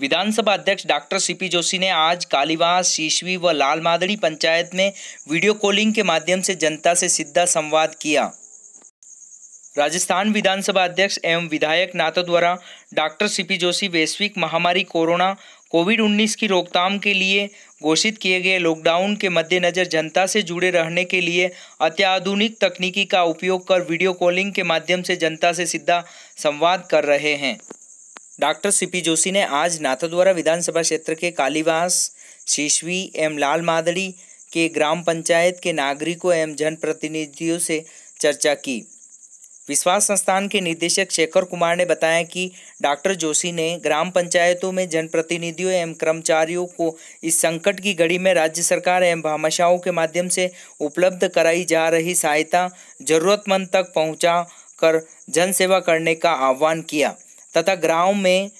विधानसभा अध्यक्ष doctor CP Joshi ने आज कालीवास शीशवी व लाल मादड़ी पंचायत में वीडियो कॉलिंग के माध्यम से जनता से सीधा संवाद किया राजस्थान विधानसभा अध्यक्ष एवं विधायक नातो द्वारा डॉक्टर सीपी जोशी वैश्विक महामारी कोरोना कोविड 19 की रोकथाम के लिए घोषित किए गए लॉकडाउन के मद्देनज़र जनता से जुड़े रहने के लिए अत्याधुनिक तकनीकी का उपयोग कर वीडियो कॉलिंग के माध्यम से जनता से सीधा संवाद कर रहे हैं डॉक्टर सीपी जोशी ने आज नाथद्वारा विधानसभा क्षेत्र के कालीवास शीशवी एवं लाल मादड़ी के ग्राम पंचायत के नागरिकों एवं जनप्रतिनिधियों से चर्चा की विश्वास संस्थान के निदेशक शेखर कुमार ने बताया कि डॉक्टर जोशी ने ग्राम पंचायतों में जनप्रतिनिधियों एवं कर्मचारियों को इस संकट की घड़ी में राज्य सरकार एवं भामाशाओं के माध्यम से उपलब्ध कराई जा रही सहायता जरूरतमंद तक पहुंचा कर जनसेवा करने का आह्वान किया तथा गाँव में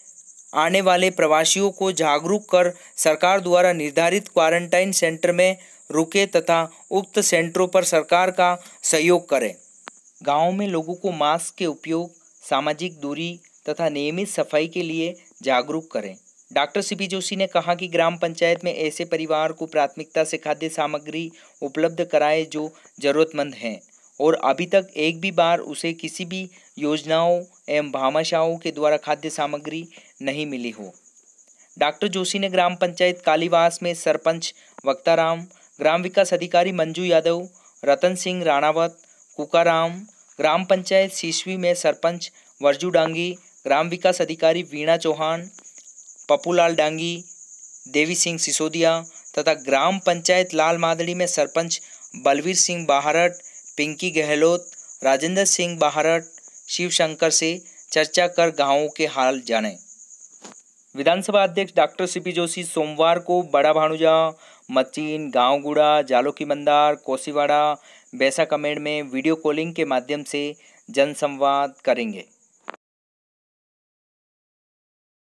आने वाले प्रवासियों को जागरूक कर सरकार द्वारा निर्धारित क्वारंटाइन सेंटर में रुके तथा उक्त सेंटरों पर सरकार का सहयोग करें गाँव में लोगों को मास्क के उपयोग सामाजिक दूरी तथा नियमित सफाई के लिए जागरूक करें डॉक्टर सीपी जोशी ने कहा कि ग्राम पंचायत में ऐसे परिवार को प्राथमिकता से खाद्य सामग्री उपलब्ध कराए जो जरूरतमंद हैं और अभी तक एक भी बार उसे किसी भी योजनाओं एवं भामाशाओं के द्वारा खाद्य सामग्री नहीं मिली हो डॉक्टर जोशी ने ग्राम पंचायत कालीवास में सरपंच वक्ताराम ग्राम विकास अधिकारी मंजू यादव रतन सिंह राणावत कुकाराम ग्राम पंचायत सीसवी में सरपंच वर्जू डांगी ग्राम विकास अधिकारी वीणा चौहान पप्पूलाल डांगी देवी सिंह सिसोदिया तथा ग्राम पंचायत लाल मादड़ी में सरपंच बलवीर सिंह बाहरट पिंकी गहलोत राजेंद्र सिंह बहारट शिव शंकर से चर्चा कर गांवों के हाल जाने विधानसभा अध्यक्ष डॉक्टर सीपी जोशी सोमवार को बड़ा भानुजा मचीन गांवगुड़ा जालो की मंदार कोसीवाड़ा बैसा कमेड़ में वीडियो कॉलिंग के माध्यम से जनसंवाद करेंगे